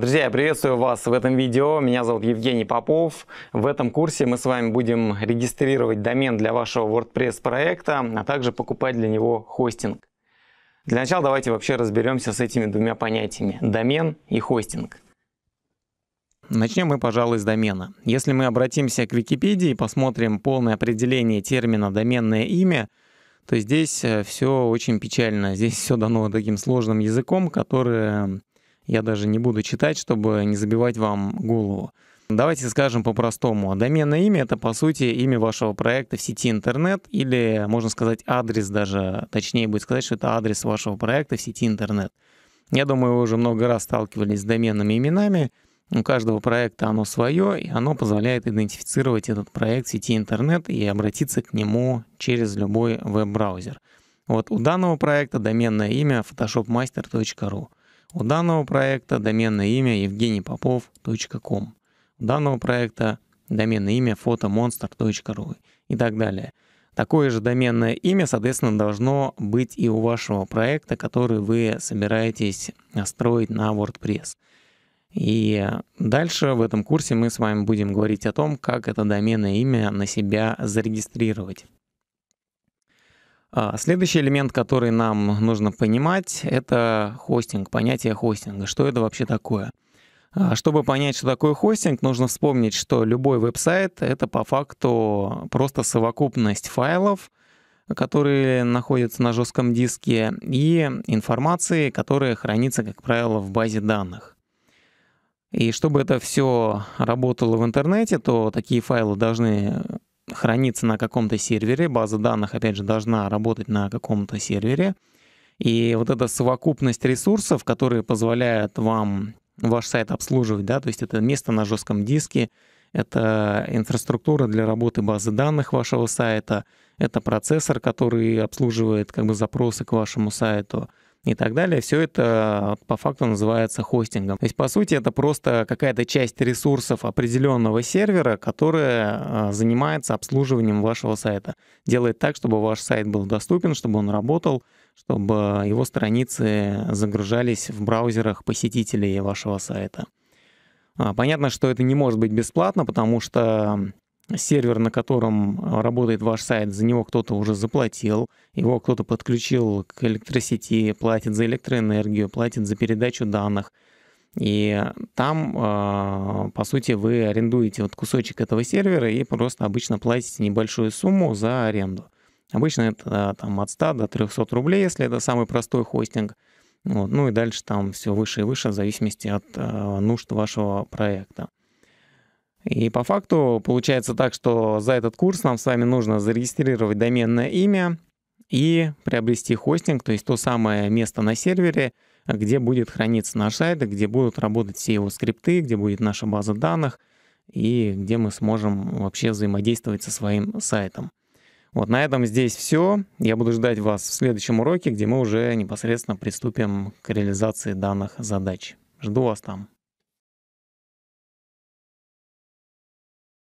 Друзья, я приветствую вас в этом видео. Меня зовут Евгений Попов. В этом курсе мы с вами будем регистрировать домен для вашего WordPress проекта, а также покупать для него хостинг. Для начала давайте вообще разберемся с этими двумя понятиями – домен и хостинг. Начнем мы, пожалуй, с домена. Если мы обратимся к Википедии и посмотрим полное определение термина «доменное имя», то здесь э, все очень печально. Здесь все дано таким сложным языком, который я даже не буду читать, чтобы не забивать вам голову. Давайте скажем по-простому. Доменное имя — это, по сути, имя вашего проекта в сети интернет или, можно сказать, адрес даже. Точнее будет сказать, что это адрес вашего проекта в сети интернет. Я думаю, вы уже много раз сталкивались с доменными именами. У каждого проекта оно свое, и оно позволяет идентифицировать этот проект в сети интернет и обратиться к нему через любой веб-браузер. Вот у данного проекта доменное имя photoshopmaster.ru. У данного проекта доменное имя Евгений Попов.ком. У данного проекта доменное имя фотомонстр.ру и так далее. Такое же доменное имя, соответственно, должно быть и у вашего проекта, который вы собираетесь строить на WordPress. И дальше в этом курсе мы с вами будем говорить о том, как это доменное имя на себя зарегистрировать. А, следующий элемент, который нам нужно понимать, это хостинг, понятие хостинга. Что это вообще такое? А, чтобы понять, что такое хостинг, нужно вспомнить, что любой веб-сайт — это по факту просто совокупность файлов, которые находятся на жестком диске, и информации, которая хранится, как правило, в базе данных. И чтобы это все работало в интернете, то такие файлы должны хранится на каком-то сервере, база данных, опять же, должна работать на каком-то сервере. И вот эта совокупность ресурсов, которые позволяют вам ваш сайт обслуживать, да, то есть это место на жестком диске, это инфраструктура для работы базы данных вашего сайта, это процессор, который обслуживает как бы запросы к вашему сайту — и так далее. Все это по факту называется хостингом. То есть, по сути, это просто какая-то часть ресурсов определенного сервера, которая э, занимается обслуживанием вашего сайта. Делает так, чтобы ваш сайт был доступен, чтобы он работал, чтобы его страницы загружались в браузерах посетителей вашего сайта. А, понятно, что это не может быть бесплатно, потому что сервер, на котором а, работает ваш сайт, за него кто-то уже заплатил, его кто-то подключил к электросети, платит за электроэнергию, платит за передачу данных. И там, а, по сути, вы арендуете вот кусочек этого сервера и просто обычно платите небольшую сумму за аренду. Обычно это там от 100 до 300 рублей, если это самый простой хостинг. Вот. Ну и дальше там все выше и выше в зависимости от а, нужд вашего проекта. И по факту получается так, что за этот курс нам с вами нужно зарегистрировать доменное имя и приобрести хостинг, то есть то самое место на сервере, где будет храниться наш сайт, где будут работать все его скрипты, где будет наша база данных и где мы сможем вообще взаимодействовать со своим сайтом. Вот на этом здесь все. Я буду ждать вас в следующем уроке, где мы уже непосредственно приступим к реализации данных задач. Жду вас там.